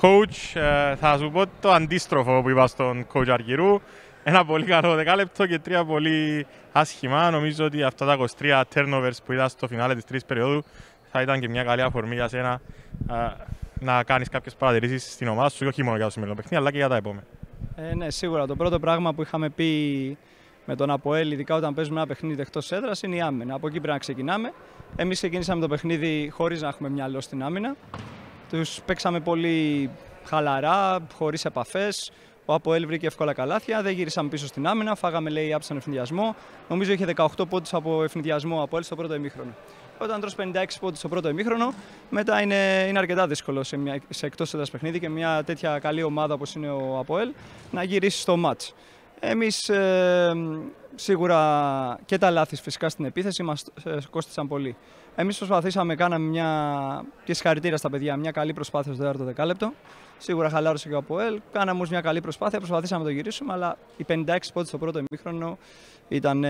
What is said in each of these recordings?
coach, ε, θα σου πω το αντίστροφο που είπα στον coach Αργυρού. Ένα πολύ καλό δεκάλεπτο και τρία πολύ άσχημα. Νομίζω ότι αυτά τα 23 turnovers που είδα στο φινάλε της τρεις περίοδου θα ήταν και μια καλή αφορμή για σένα ε, να κάνεις κάποιες παρατηρήσεις στην ομάδα σου, όχι μόνο για το σημερινό παιχνίδι, αλλά και για τα επόμενα. Ε, ναι, σίγουρα. Το πρώτο πράγμα που είχαμε πει με τον Αποέλ, ειδικά όταν παίζουμε ένα παιχνίδι εκτός έδρας, είναι η άμυνα. Από εκεί πρέπει να ξεκινάμε. Εμείς ξεκινήσαμε το παιχνίδι χωρίς να έχουμε μυαλό στην άμυνα. Τους παίξαμε πολύ χαλαρά, χωρίς επαφές. Ο Αποέλ βρήκε εύκολα καλάθια, δεν γύρισαμε πίσω στην άμυνα, φάγαμε λέει από τον Νομίζω είχε 18 πόντους από εφνιδιασμό από στο πρώτο ημίχρονο. Όταν τρως 56 πόντους στο πρώτο ημίχρονο, μετά είναι, είναι αρκετά δύσκολο σε, μια, σε εκτός έδρας παιχνίδι και μια τέτοια καλή ομάδα όπως είναι ο Αποέλ να γυρίσει στο μάτς. Εμείς ε, σίγουρα και τα λάθη φυσικά στην επίθεση μας ε, κόστησαν πολύ. Εμείς προσπαθήσαμε, κάναμε μια και συγχαρητήρα στα παιδιά, μια καλή προσπάθεια στο δεύτερο δεκάλεπτο. Σίγουρα χαλάρωσε και ο Αποέλ. Κάναμε όμως μια καλή προσπάθεια, προσπαθήσαμε να το γυρίσουμε, αλλά οι 56 πόντους στο πρώτο ημίχρονο ήταν,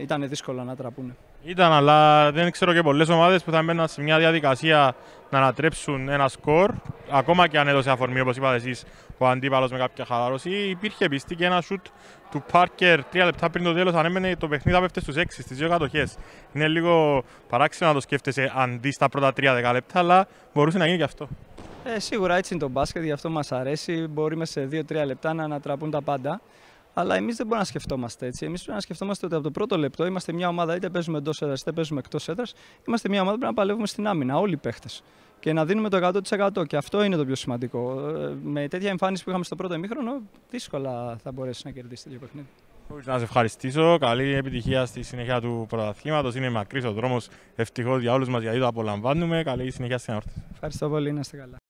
ήταν δύσκολο να τραπούν. Ήταν, αλλά δεν ξέρω και πολλές ομάδες που θα μπαίνουν σε μια διαδικασία να ανατρέψουν ένα σκορ. Ακόμα και αν έδωσε αφορμή, όπως είπατε εσείς, ο αντίπαλος με κάποια χαλάρωση. Υπήρχε πιστή και ένα σουτ του Πάρκερ τρία λεπτά πριν το τέλος. Αν έμενε το παιχνίδι, θα πέφτε στους έξι, στις δύο κατοχές. Είναι λίγο παράξενο να το σκέφτεσαι αντί στα πρώτα τρία δεκαλεπτά, αλλά μπορούσε να γίνει και αυτό. Ε, σίγουρα έτσι είναι το μπάσκετ, γι' αυτό μας αρέσει. μπορει σε 2-3 λεπτά να ανατραπούν τα πάντα. Αλλά εμείς δεν μπορούμε να σκεφτόμαστε έτσι. Εμείς πρέπει να σκεφτόμαστε ότι από το πρώτο λεπτό είμαστε μια ομάδα, είτε παίζουμε εντός έδρας είτε παίζουμε εκτός έδρας. Είμαστε μια ομάδα που πρέπει να παλεύουμε στην άμυνα, όλοι οι παίχτες. Και να δίνουμε το 100%. Και αυτό είναι το πιο σημαντικό. Ε, με τέτοια εμφάνιση που είχαμε στο πρώτο ημίχρονο, δύσκολα θα μπορέσει να κερδίσει τέτοιο παιχνίδι. Να σε ευχαριστήσω. Καλή επιτυχία στη συνέχεια του πρωταθλήματος. Είναι μακρύς ο δρόμος. Ευτυχώς για όλους μας γιατί το απολαμβάνουμε. Καλή συνέχεια στην όρθια. Ευχαριστώ πολύ. Να είστε καλά.